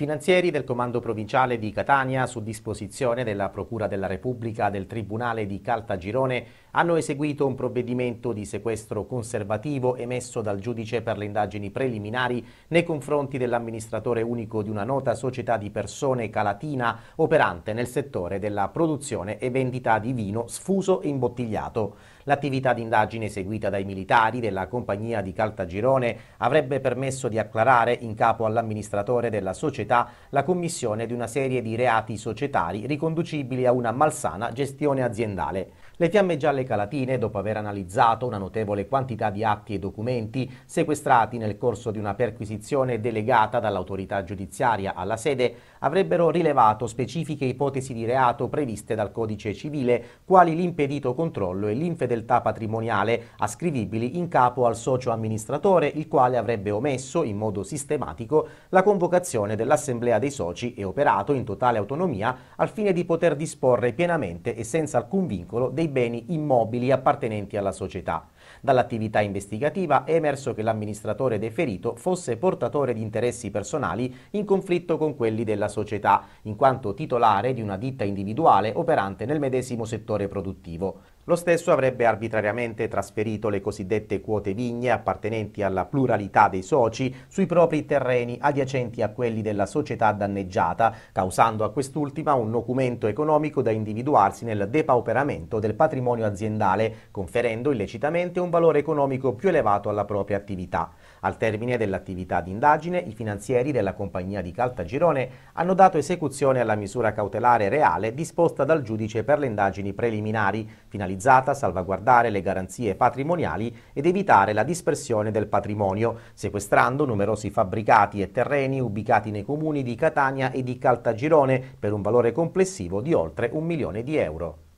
Finanzieri del Comando Provinciale di Catania, su disposizione della Procura della Repubblica del Tribunale di Caltagirone, hanno eseguito un provvedimento di sequestro conservativo emesso dal giudice per le indagini preliminari nei confronti dell'amministratore unico di una nota società di persone calatina operante nel settore della produzione e vendita di vino sfuso e imbottigliato. L'attività di indagine eseguita dai militari della compagnia di Caltagirone avrebbe permesso di acclarare in capo all'amministratore della società società la commissione di una serie di reati societari riconducibili a una malsana gestione aziendale. Le fiamme gialle calatine, dopo aver analizzato una notevole quantità di atti e documenti sequestrati nel corso di una perquisizione delegata dall'autorità giudiziaria alla sede, avrebbero rilevato specifiche ipotesi di reato previste dal codice civile, quali l'impedito controllo e l'infedeltà patrimoniale, ascrivibili in capo al socio amministratore, il quale avrebbe omesso in modo sistematico la convocazione dell'assemblea dei soci e operato in totale autonomia al fine di poter disporre pienamente e senza alcun vincolo dei beni immobili appartenenti alla società. Dall'attività investigativa è emerso che l'amministratore deferito fosse portatore di interessi personali in conflitto con quelli della società, in quanto titolare di una ditta individuale operante nel medesimo settore produttivo. Lo stesso avrebbe arbitrariamente trasferito le cosiddette quote vigne appartenenti alla pluralità dei soci sui propri terreni adiacenti a quelli della società danneggiata, causando a quest'ultima un documento economico da individuarsi nel depauperamento del patrimonio aziendale, conferendo illecitamente un valore economico più elevato alla propria attività. Al termine dell'attività d'indagine, i finanzieri della compagnia di Caltagirone hanno dato esecuzione alla misura cautelare reale disposta dal giudice per le indagini preliminari, finalizzata a salvaguardare le garanzie patrimoniali ed evitare la dispersione del patrimonio, sequestrando numerosi fabbricati e terreni ubicati nei comuni di Catania e di Caltagirone per un valore complessivo di oltre un milione di euro.